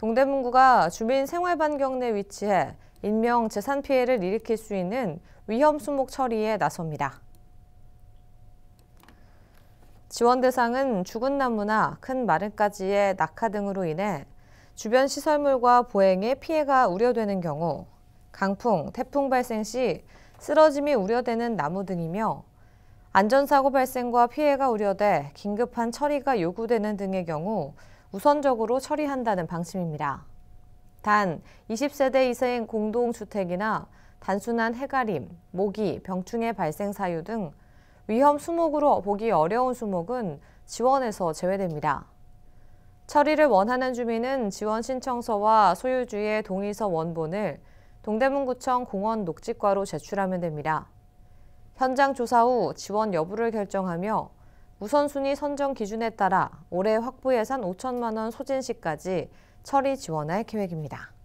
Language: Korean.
동대문구가 주민 생활반경 내 위치해 인명 재산 피해를 일으킬 수 있는 위험 수목 처리에 나섭니다. 지원 대상은 죽은 나무나 큰 마름가지의 낙하 등으로 인해 주변 시설물과 보행에 피해가 우려되는 경우, 강풍, 태풍 발생 시 쓰러짐이 우려되는 나무 등이며 안전사고 발생과 피해가 우려돼 긴급한 처리가 요구되는 등의 경우 우선적으로 처리한다는 방침입니다. 단 20세대 이상 공동주택이나 단순한 해가림, 모기, 병충해 발생 사유 등 위험 수목으로 보기 어려운 수목은 지원에서 제외됩니다. 처리를 원하는 주민은 지원 신청서와 소유주의 동의서 원본을 동대문구청 공원 녹지과로 제출하면 됩니다. 현장 조사 후 지원 여부를 결정하며 우선순위 선정 기준에 따라 올해 확보 예산 5천만 원 소진 시까지 처리 지원할 계획입니다.